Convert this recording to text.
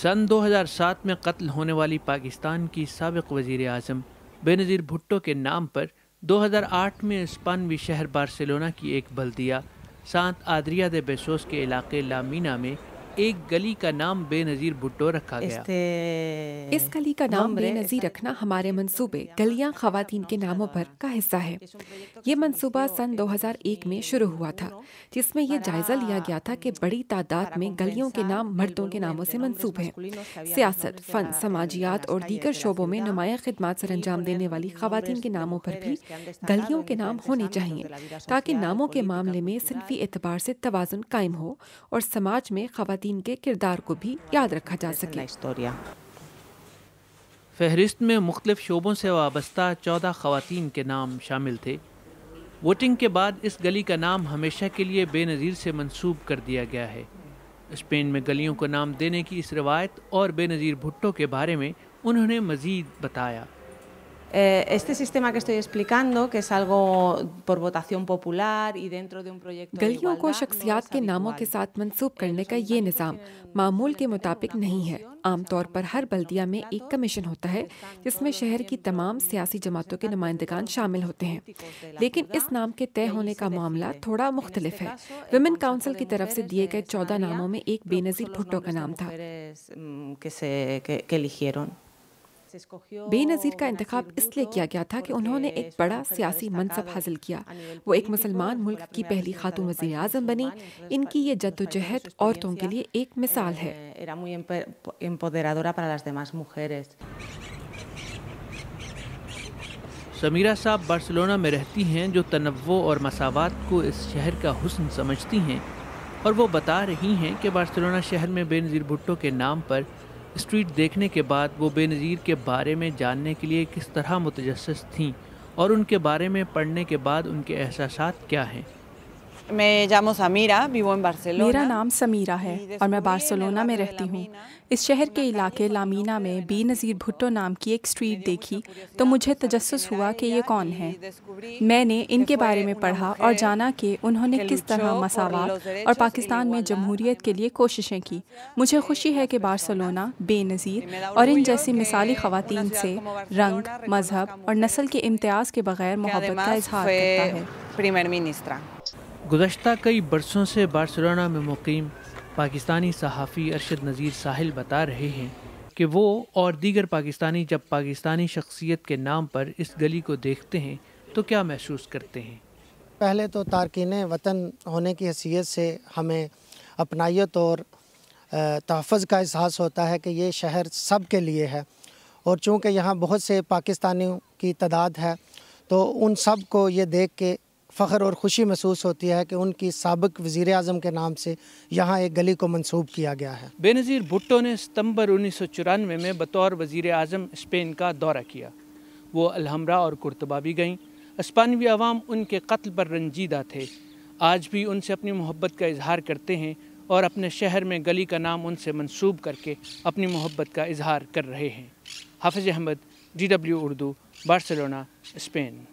सन 2007 में कत्ल होने वाली पाकिस्तान की सबक वजीर अजम बेनज़ीर भुट्टो के नाम पर 2008 में स्पानवी शहर बार्सिलोना की एक बल्दिया सांत आद्रिया दे बेसोस के इलाके लामीना में एक गली का नाम बेनजीर भुट्टो रखा गया इस गली का नाम बेनजीर रखना हमारे मंसूबे गलियां खातन के नामों पर का हिस्सा है ये मंसूबा सन 2001 में शुरू हुआ था जिसमें ये जायजा लिया गया था कि बड़ी तादाद में गलियों के नाम मर्दों के नामों से मंसूब है सियासत फन समाजियात और दीगर शोबों में नुमाया खदमात सर अंजाम देने वाली खातन के नामों पर भी गलियों के नाम होने चाहिए ताकि नामों के मामले में सिर्फी एतबार से तोज़ुन कायम हो और समाज में खातन खातन के किरदार को भी याद रखा जा सके फहरिस्त में मुख्तफ शोबों से वाबस्ता चौदह खातन के नाम शामिल थे वोटिंग के बाद इस गली का नाम हमेशा के लिए बेनज़ीर से मंसूब कर दिया गया है स्पेन में गलियों को नाम देने की इस रवायत और बेनज़ीर भुट्टो के बारे में उन्होंने मज़ीद बताया Eh, este sistema que estoy explicando, que es algo por votación popular y dentro de un proyecto गलियों को शख्सियात के नामों के साथ मंसूब करने का ये निज़ाम मामूल के मुताबिक नहीं है आमतौर पर हर बल्दिया में एक कमीशन होता है जिसमें शहर की तमाम सियासी जमातों के नुमाइंदगान शामिल होते हैं लेकिन इस नाम के तय होने का मामला थोड़ा मुख्तलिफ है वुमेन काउंसिल की तरफ से दिए गए चौदह नामों में एक बेनज़ीर भुट्टो का नाम था mm, बेनज़ीर का इंतखब इसलिए किया गया था कि उन्होंने एक बड़ा सियासी मनसब हासिल किया वो एक मुसलमान मुल्क की पहली खातून वजी अजम बनी इनकी ये जद्दोजहद औरतों के लिए एक मिसाल है eh, समीरा साहब बार्सिलोना में रहती हैं जो तनवो और मसावत को इस शहर का हुसन समझती हैं और वो बता रही हैं कि बार्सिलोना शहर में बेनज़ीर भुट्टो के नाम पर स्ट्रीट देखने के बाद वो बेनज़ीर के बारे में जानने के लिए किस तरह मुतजस थीं और उनके बारे में पढ़ने के बाद उनके एहसास क्या हैं मैं मेरा नाम समीरा है और मैं बार्सिलोना में रहती हूँ इस शहर के इलाके लामीना में बेनज़ीर भुट्टो नाम की एक स्ट्रीट देखी तो मुझे तजस हुआ कि ये कौन है मैंने इनके बारे में पढ़ा और जाना कि उन्होंने किस तरह मसावत और पाकिस्तान में जमहूरीत के लिए कोशिशें की मुझे खुशी है कि बार्सिलोना बेनज़ीर और इन जैसी मिसाली ख़ुत से रंग मजहब और नस्ल के इम्तियाज़ के बगैर मोहब्बत का इजहार करता है गुजशत कई बरसों से बार्सलोना में मुकम पाकिस्तानी सहाफ़ी अरशद नज़ीर साहिल बता रहे हैं कि वो और दीगर पाकिस्तानी जब पाकिस्तानी शख्सियत के नाम पर इस गली को देखते हैं तो क्या महसूस करते हैं पहले तो तारकिन वतन होने की हैसियत से हमें अपनाइत और तहफ़ का एहसास होता है कि ये शहर सब के लिए है और चूँकि यहाँ बहुत से पाकिस्तानियों की तादाद है तो उन सब को ये देख के फ़ख्र और ख़ुशी महसूस होती है कि उनकी सबक वज़ी अजम के नाम से यहाँ एक गली को मनसूब किया गया है बेनज़ीर भुट्टो ने सितम्बर उन्नीस सौ चौरानवे में बतौर वज़ी अजम स्पेन का दौरा किया वो अलहमरा और कुरतबा भी गईं इस्पानवी आवाम उनके कत्ल पर रंजीदा थे आज भी उनसे अपनी मोहब्बत का इजहार करते हैं और अपने शहर में गली का नाम उनसे मनसूब करके अपनी मोहब्बत का इजहार कर रहे हैं Hafeez Ahmed D W Urdu Barcelona Spain